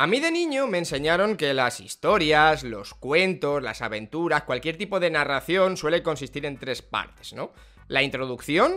A mí de niño me enseñaron que las historias, los cuentos, las aventuras, cualquier tipo de narración suele consistir en tres partes, ¿no? La introducción,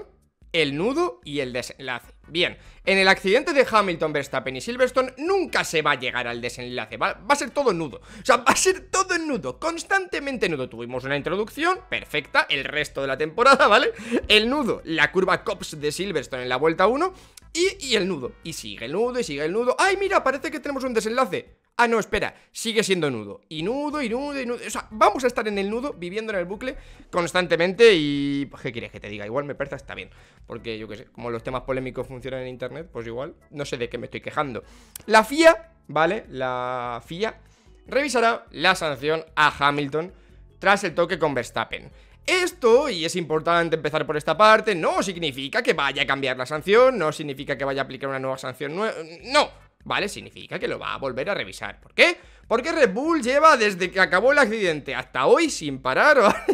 el nudo y el desenlace. Bien, en el accidente de Hamilton, Verstappen y Silverstone nunca se va a llegar al desenlace, va, va, a ser todo nudo, o sea, va a ser todo nudo, constantemente nudo. Tuvimos una introducción perfecta el resto de la temporada, ¿vale? El nudo, la curva Cops de Silverstone en la vuelta 1 y, y el nudo, y sigue el nudo y sigue el nudo. ¡Ay, mira, parece que tenemos un desenlace! Ah, no, espera, sigue siendo nudo. Y nudo, y nudo, y nudo. O sea, vamos a estar en el nudo, viviendo en el bucle constantemente y... ¿Qué quieres que te diga? Igual me parece está bien. Porque yo qué sé, como los temas polémicos funcionan en Internet, pues igual no sé de qué me estoy quejando. La FIA, ¿vale? La FIA revisará la sanción a Hamilton tras el toque con Verstappen. Esto, y es importante empezar por esta parte, no significa que vaya a cambiar la sanción, no significa que vaya a aplicar una nueva sanción nueva, no, ¿vale? Significa que lo va a volver a revisar. ¿Por qué? Porque Red Bull lleva desde que acabó el accidente hasta hoy sin parar,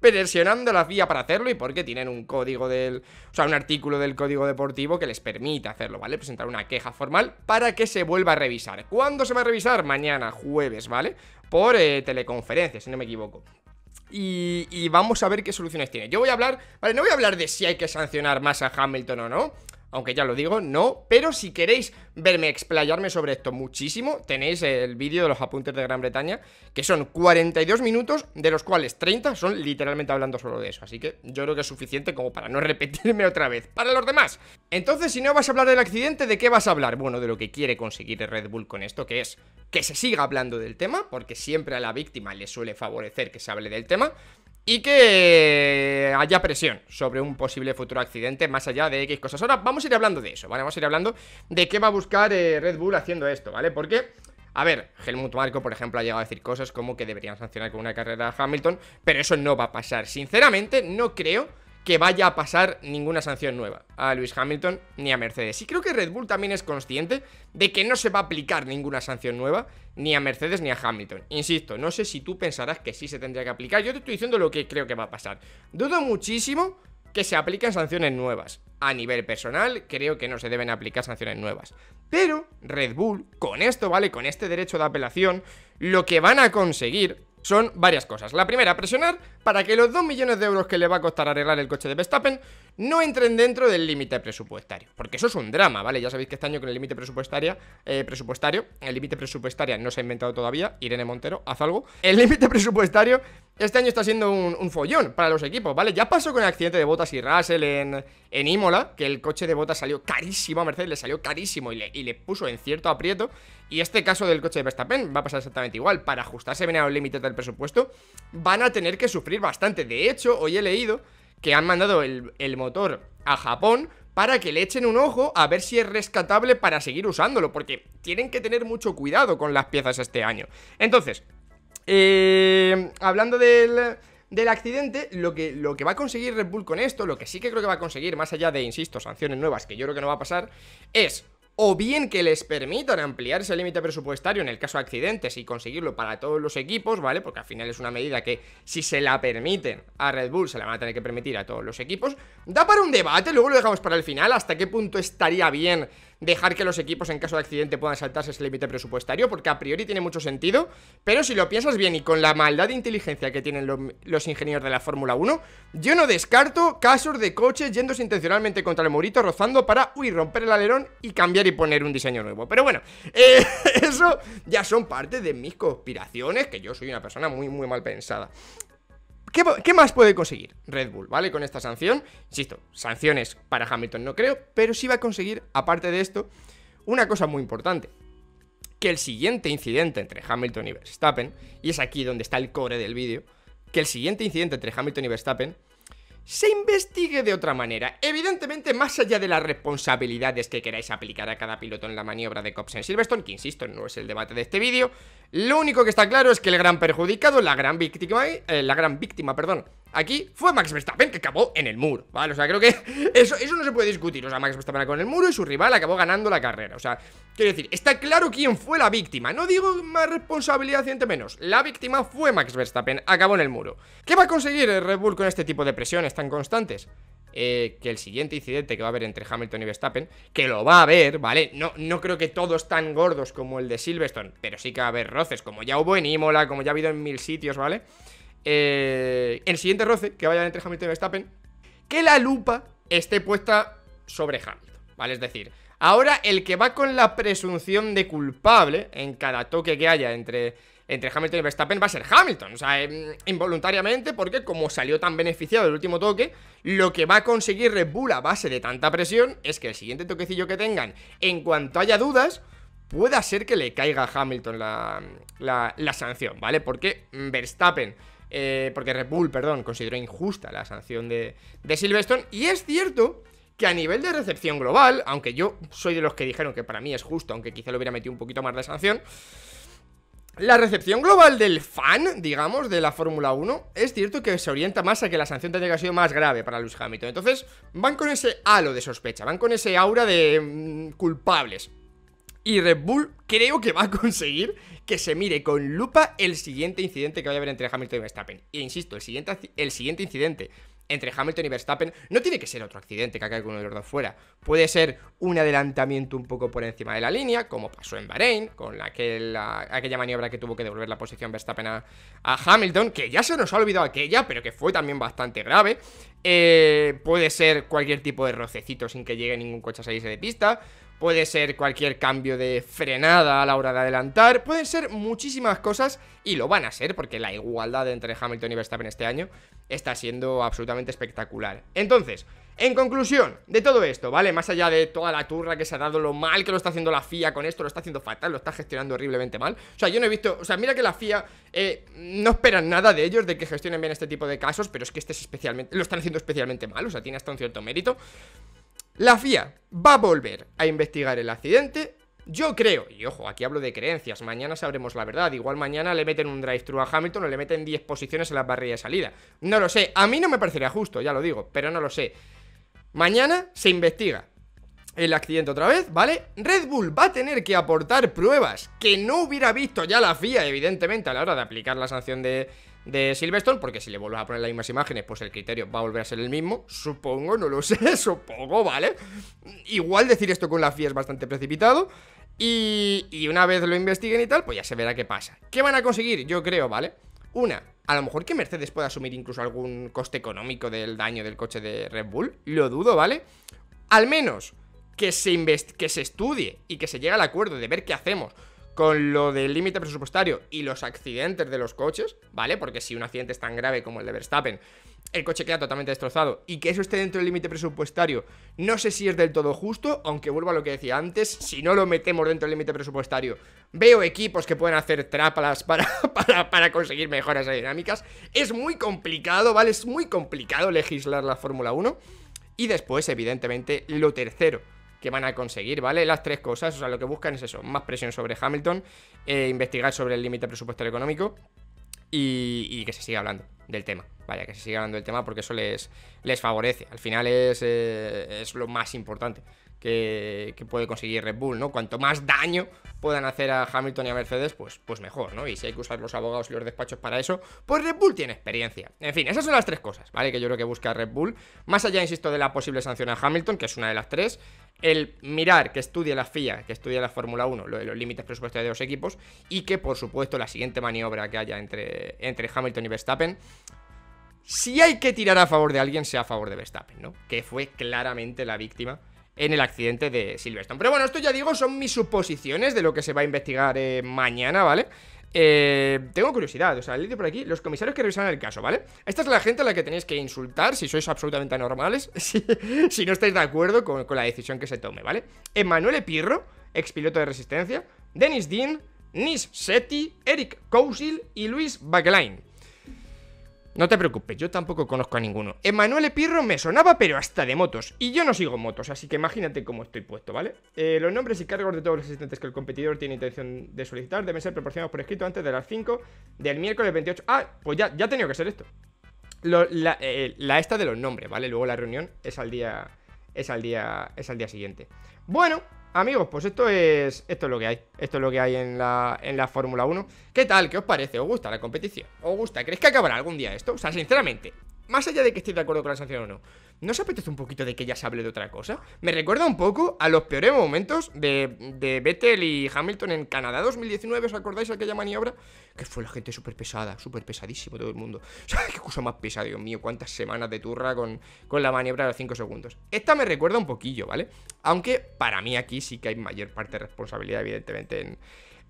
presionando la FIA para hacerlo y porque tienen un código del... O sea, un artículo del código deportivo que les permite hacerlo, ¿vale? Presentar una queja formal para que se vuelva a revisar. ¿Cuándo se va a revisar? Mañana, jueves, ¿vale? Por eh, teleconferencia, si no me equivoco. Y, y, vamos a ver qué soluciones tiene. Yo voy a hablar, vale, no voy a hablar de si hay que sancionar más a Hamilton o no aunque ya lo digo, no. Pero si queréis verme explayarme sobre esto muchísimo, tenéis el vídeo de los apuntes de Gran Bretaña, que son 42 minutos, de los cuales 30 son literalmente hablando solo de eso. Así que yo creo que es suficiente como para no repetirme otra vez. Para los demás. Entonces, si no vas a hablar del accidente, ¿de qué vas a hablar? Bueno, de lo que quiere conseguir Red Bull con esto, que es que se siga hablando del tema, porque siempre a la víctima le suele favorecer que se hable del tema y que haya presión sobre un posible futuro accidente más allá de X cosas. Ahora vamos a ir hablando de eso, ¿vale? Vamos a ir hablando de qué va a buscar eh, Red Bull haciendo esto, ¿vale? Porque, a ver, Helmut Marco, por ejemplo, ha llegado a decir cosas como que deberían sancionar con una carrera a Hamilton, pero eso no va a pasar. Sinceramente, no creo que vaya a pasar ninguna sanción nueva a Luis Hamilton ni a Mercedes. Y creo que Red Bull también es consciente de que no se va a aplicar ninguna sanción nueva ni a Mercedes ni a Hamilton. Insisto, no sé si tú pensarás que sí se tendría que aplicar. Yo te estoy diciendo lo que creo que va a pasar. Dudo muchísimo que se apliquen sanciones nuevas. A nivel personal, creo que no se deben aplicar sanciones nuevas. Pero Red Bull, con esto, ¿vale? Con este derecho de apelación, lo que van a conseguir son varias cosas. La primera, presionar para que los 2 millones de euros que le va a costar arreglar el coche de Verstappen no entren dentro del límite presupuestario. Porque eso es un drama, ¿vale? Ya sabéis que este año con el límite presupuestario, eh, presupuestario, el límite presupuestario no se ha inventado todavía, Irene Montero, haz algo. El límite presupuestario este año está siendo un, follón para los equipos, ¿vale? Ya pasó con el accidente de Botas y Russell en, en Imola, que el coche de Botas salió carísimo a Mercedes, le salió carísimo y le, y le puso en cierto aprieto. Y este caso del coche de Verstappen va a pasar exactamente igual. Para ajustarse bien a los límites del presupuesto, van a tener que sufrir bastante. De hecho, hoy he leído que han mandado el, motor a Japón para que le echen un ojo a ver si es rescatable para seguir usándolo, porque tienen que tener mucho cuidado con las piezas este año. Entonces, eh, hablando del, accidente, lo que, lo que va a conseguir Red Bull con esto, lo que sí que creo que va a conseguir, más allá de, insisto, sanciones nuevas, que yo creo que no va a pasar, es o bien que les permitan ampliar ese límite presupuestario en el caso de accidentes y conseguirlo para todos los equipos, ¿vale? Porque al final es una medida que si se la permiten a Red Bull, se la van a tener que permitir a todos los equipos. Da para un debate, luego lo dejamos para el final, hasta qué punto estaría bien dejar que los equipos en caso de accidente puedan saltarse ese límite presupuestario, porque a priori tiene mucho sentido, pero si lo piensas bien y con la maldad de inteligencia que tienen los, ingenieros de la Fórmula 1, yo no descarto casos de coches yéndose intencionalmente contra el murito, rozando para, uy, romper el alerón y cambiar y poner un diseño nuevo. Pero bueno, eh, eso ya son parte de mis conspiraciones, que yo soy una persona muy, muy mal pensada. ¿Qué, más puede conseguir Red Bull, ¿vale? Con esta sanción, insisto, sanciones para Hamilton no creo, pero sí va a conseguir, aparte de esto, una cosa muy importante. Que el siguiente incidente entre Hamilton y Verstappen, y es aquí donde está el core del vídeo, que el siguiente incidente entre Hamilton y Verstappen se investigue de otra manera. Evidentemente, más allá de las responsabilidades que queráis aplicar a cada piloto en la maniobra de en Silverstone, que insisto, no es el debate de este vídeo, lo único que está claro es que el gran perjudicado, la gran víctima, eh, la gran víctima, perdón, Aquí fue Max Verstappen que acabó en el muro, ¿vale? O sea, creo que eso, eso no se puede discutir. O sea, Max Verstappen acabó en el muro y su rival acabó ganando la carrera. O sea, quiero decir, está claro quién fue la víctima. No digo más responsabilidad, entre menos. La víctima fue Max Verstappen, acabó en el muro. ¿Qué va a conseguir el Red Bull con este tipo de presiones tan constantes? Eh, que el siguiente incidente que va a haber entre Hamilton y Verstappen, que lo va a haber, ¿vale? No, no creo que todos tan gordos como el de Silverstone, pero sí que va a haber roces, como ya hubo en Imola, como ya ha habido en mil sitios, ¿vale? Eh el siguiente roce que vaya entre Hamilton y Verstappen, que la lupa esté puesta sobre Hamilton, ¿vale? Es decir, ahora el que va con la presunción de culpable en cada toque que haya entre, entre Hamilton y Verstappen va a ser Hamilton, o sea, em, involuntariamente, porque como salió tan beneficiado el último toque, lo que va a conseguir Red Bull a base de tanta presión es que el siguiente toquecillo que tengan, en cuanto haya dudas, pueda ser que le caiga a Hamilton la, la, la sanción, ¿vale? Porque Verstappen eh, porque Red Bull, perdón, consideró injusta la sanción de, de Silverstone. Y es cierto que a nivel de recepción global, aunque yo soy de los que dijeron que para mí es justo, aunque quizá lo hubiera metido un poquito más de sanción, la recepción global del fan, digamos, de la Fórmula 1, es cierto que se orienta más a que la sanción tenga sido más grave para Lewis Hamilton. Entonces, van con ese halo de sospecha, van con ese aura de mm, culpables. Y Red Bull creo que va a conseguir que se mire con lupa el siguiente incidente que vaya a haber entre Hamilton y Verstappen. Y e insisto, el siguiente, el siguiente incidente entre Hamilton y Verstappen no tiene que ser otro accidente que haga uno de los dos fuera. Puede ser un adelantamiento un poco por encima de la línea, como pasó en Bahrein, con aquella maniobra que tuvo que devolver la posición Verstappen a, Hamilton, que ya se nos ha olvidado aquella, pero que fue también bastante grave. Eh, puede ser cualquier tipo de rocecito sin que llegue ningún coche a salirse de pista puede ser cualquier cambio de frenada a la hora de adelantar, pueden ser muchísimas cosas y lo van a ser porque la igualdad entre Hamilton y Verstappen este año está siendo absolutamente espectacular. Entonces, en conclusión de todo esto, ¿vale? Más allá de toda la turra que se ha dado, lo mal que lo está haciendo la FIA con esto, lo está haciendo fatal, lo está gestionando horriblemente mal. O sea, yo no he visto, o sea, mira que la FIA eh, no esperan nada de ellos, de que gestionen bien este tipo de casos, pero es que este es especialmente, lo están haciendo especialmente mal, o sea, tiene hasta un cierto mérito. La FIA va a volver a investigar el accidente. Yo creo, y ojo, aquí hablo de creencias, mañana sabremos la verdad, igual mañana le meten un drive-thru a Hamilton o le meten 10 posiciones en la barrilla de salida. No lo sé, a mí no me parecería justo, ya lo digo, pero no lo sé. Mañana se investiga el accidente otra vez, ¿vale? Red Bull va a tener que aportar pruebas que no hubiera visto ya la FIA, evidentemente, a la hora de aplicar la sanción de, de Silverstone, porque si le vuelves a poner las mismas imágenes, pues el criterio va a volver a ser el mismo, supongo, no lo sé, supongo, ¿vale? Igual decir esto con la FIA es bastante precipitado, y, y una vez lo investiguen y tal, pues ya se verá qué pasa. ¿Qué van a conseguir? Yo creo, ¿vale? Una, a lo mejor que Mercedes pueda asumir incluso algún coste económico del daño del coche de Red Bull, lo dudo, ¿vale? Al menos que se, que se estudie y que se llegue al acuerdo de ver qué hacemos con lo del límite presupuestario y los accidentes de los coches, ¿vale? Porque si un accidente es tan grave como el de Verstappen, el coche queda totalmente destrozado y que eso esté dentro del límite presupuestario, no sé si es del todo justo, aunque vuelvo a lo que decía antes, si no lo metemos dentro del límite presupuestario, veo equipos que pueden hacer trápalas para, para, para, conseguir mejoras aerodinámicas, es muy complicado, ¿vale? Es muy complicado legislar la Fórmula 1 y después, evidentemente, lo tercero que van a conseguir, ¿vale? Las tres cosas, o sea, lo que buscan es eso, más presión sobre Hamilton, eh, investigar sobre el límite presupuestario económico y, que se siga hablando del tema, vaya, que se siga hablando del tema porque eso les, les favorece, al final es, eh, es lo más importante que, puede conseguir Red Bull, ¿no? Cuanto más daño puedan hacer a Hamilton y a Mercedes, pues, pues mejor, ¿no? Y si hay que usar los abogados y los despachos para eso, pues Red Bull tiene experiencia. En fin, esas son las tres cosas, ¿vale? Que yo creo que busca Red Bull. Más allá, insisto, de la posible sanción a Hamilton, que es una de las tres, el mirar que estudie la FIA, que estudie la Fórmula 1, lo de los límites presupuestarios de los equipos, y que, por supuesto, la siguiente maniobra que haya entre, entre Hamilton y Verstappen si hay que tirar a favor de alguien, sea a favor de Verstappen, ¿no? Que fue claramente la víctima en el accidente de Silverstone. Pero bueno, esto ya digo, son mis suposiciones de lo que se va a investigar eh, mañana, ¿vale? Eh, tengo curiosidad, o sea, el leído por aquí los comisarios que revisan el caso, ¿vale? Esta es la gente a la que tenéis que insultar si sois absolutamente anormales, si, no estáis de acuerdo con, la decisión que se tome, ¿vale? Emanuele Pirro, expiloto de resistencia, Dennis Dean, Nis Seti, Eric Cousil y Luis baglein no te preocupes, yo tampoco conozco a ninguno. Emanuel Epirro me sonaba, pero hasta de motos. Y yo no sigo motos, así que imagínate cómo estoy puesto, ¿vale? Eh, los nombres y cargos de todos los asistentes que el competidor tiene intención de solicitar deben ser proporcionados por escrito antes de las 5 del miércoles 28. Ah, pues ya, ya ha tenido que ser esto. la, eh, la, esta de los nombres, ¿vale? Luego la reunión es al día. Es al día. Es al día siguiente. Bueno, Amigos, pues esto es esto es lo que hay. Esto es lo que hay en la, en la Fórmula 1. ¿Qué tal? ¿Qué os parece? ¿Os gusta la competición? ¿Os gusta? ¿Crees que acabará algún día esto? O sea, sinceramente, más allá de que estéis de acuerdo con la sanción o no, ¿No os apetece un poquito de que ya se hable de otra cosa? Me recuerda un poco a los peores momentos de, de Vettel y Hamilton en Canadá 2019, ¿os acordáis de aquella maniobra? Que fue la gente súper pesada, súper pesadísimo todo el mundo. ¿Sabes qué cosa más pesada, Dios mío, cuántas semanas de turra con, con la maniobra de los 5 segundos. Esta me recuerda un poquillo, ¿vale? Aunque para mí aquí sí que hay mayor parte de responsabilidad, evidentemente, en,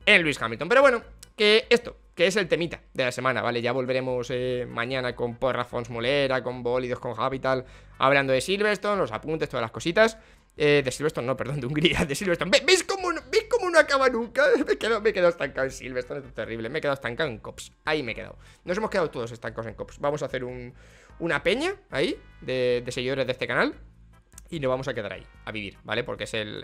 en Luis Hamilton. Pero bueno, que esto, que es el temita de la semana, ¿vale? Ya volveremos eh, mañana con Porra Fons Molera, con bolidos, con Capital, hablando de Silverstone, los apuntes, todas las cositas. Eh, de Silverstone, no, perdón, de Hungría, de Silverstone. ¿Veis cómo, no, acaba nunca? Me he quedado estancado en Silverstone, es terrible. Me he quedado estancado en Cops. Ahí me he quedado. Nos hemos quedado todos estancados en Cops. Vamos a hacer un, una peña ahí de, de seguidores de este canal y nos vamos a quedar ahí, a vivir, ¿vale? Porque es, el,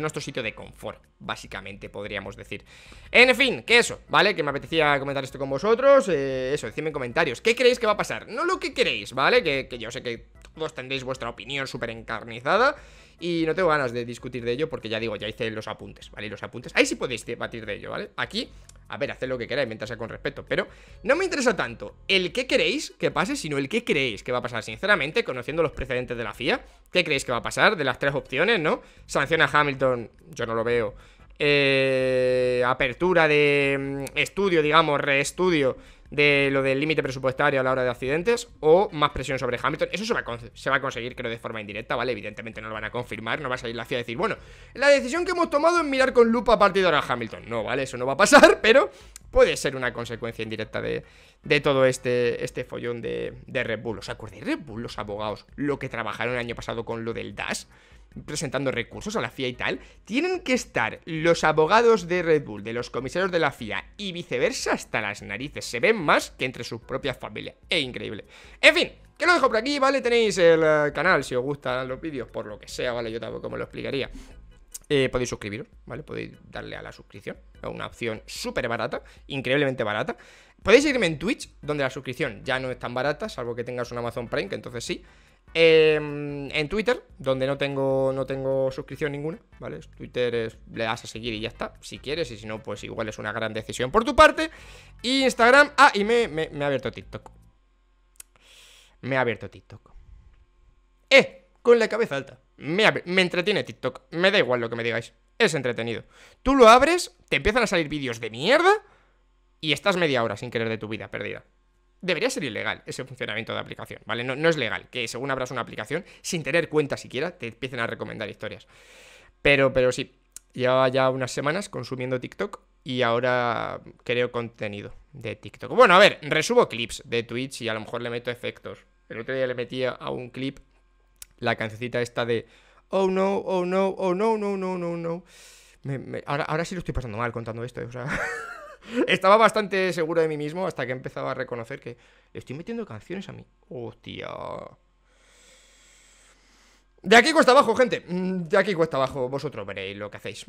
nuestro sitio de confort, básicamente, podríamos decir. En fin, que eso, ¿vale? Que me apetecía comentar esto con vosotros. Eh, eso, decidme en comentarios, ¿qué creéis que va a pasar? No lo que queréis, ¿vale? Que, que yo sé que todos tendréis vuestra opinión súper encarnizada. Y no tengo ganas de discutir de ello porque ya digo, ya hice los apuntes, ¿vale? los apuntes, ahí sí podéis debatir de ello, ¿vale? Aquí, a ver, haced lo que queráis, mientras sea con respeto, pero no me interesa tanto el qué queréis que pase, sino el qué creéis que va a pasar. Sinceramente, conociendo los precedentes de la FIA, ¿qué creéis que va a pasar de las tres opciones, no? Sanciona a Hamilton, yo no lo veo. Eh, apertura de mm, estudio, digamos, reestudio de lo del límite presupuestario a la hora de accidentes o más presión sobre Hamilton. Eso se va, a conseguir, creo, de forma indirecta, ¿vale? Evidentemente no lo van a confirmar, no va a salir la CIA a decir, bueno, la decisión que hemos tomado es mirar con lupa a partir de ahora a Hamilton. No, ¿vale? Eso no va a pasar, pero puede ser una consecuencia indirecta de, todo este, este follón de, de Red Bull. ¿Os acordáis Red Bull, los abogados, lo que trabajaron el año pasado con lo del DAS? presentando recursos a la FIA y tal, tienen que estar los abogados de Red Bull, de los comisarios de la FIA y viceversa hasta las narices. Se ven más que entre sus propias familias. Es increíble. En fin, que lo dejo por aquí, ¿vale? Tenéis el eh, canal si os gustan los vídeos, por lo que sea, ¿vale? Yo tampoco me lo explicaría. Eh, podéis suscribiros, ¿vale? Podéis darle a la suscripción. Una opción súper barata, increíblemente barata. Podéis seguirme en Twitch, donde la suscripción ya no es tan barata, salvo que tengas un Amazon Prime, que entonces sí. Em, en Twitter, donde no tengo, no tengo suscripción ninguna, ¿vale? Twitter le das a seguir y ya está, si quieres, y si no, pues igual es una gran decisión por tu parte. Instagram, ah, y me, me, ha abierto TikTok. Me ha abierto TikTok. ¡Eh! Con la cabeza alta. Me, me entretiene TikTok. Me da igual lo que me digáis. Es entretenido. Tú lo abres, te empiezan a salir vídeos de mierda y estás media hora sin querer de tu vida perdida. Debería ser ilegal ese funcionamiento de aplicación, ¿vale? No, es legal que según abras una aplicación, sin tener cuenta siquiera, te empiecen a recomendar historias. Pero, pero sí, llevaba ya unas semanas consumiendo TikTok y ahora creo contenido de TikTok. Bueno, a ver, resubo clips de Twitch y a lo mejor le meto efectos. El otro día le metía a un clip la cancioncita esta de Oh no, oh no, oh no, no, no, no, no. ahora, ahora sí lo estoy pasando mal contando esto, o sea. Estaba bastante seguro de mí mismo hasta que empezaba a reconocer que estoy metiendo canciones a mí. Hostia. De aquí cuesta abajo, gente. Mm, de aquí cuesta abajo. Vosotros veréis lo que hacéis.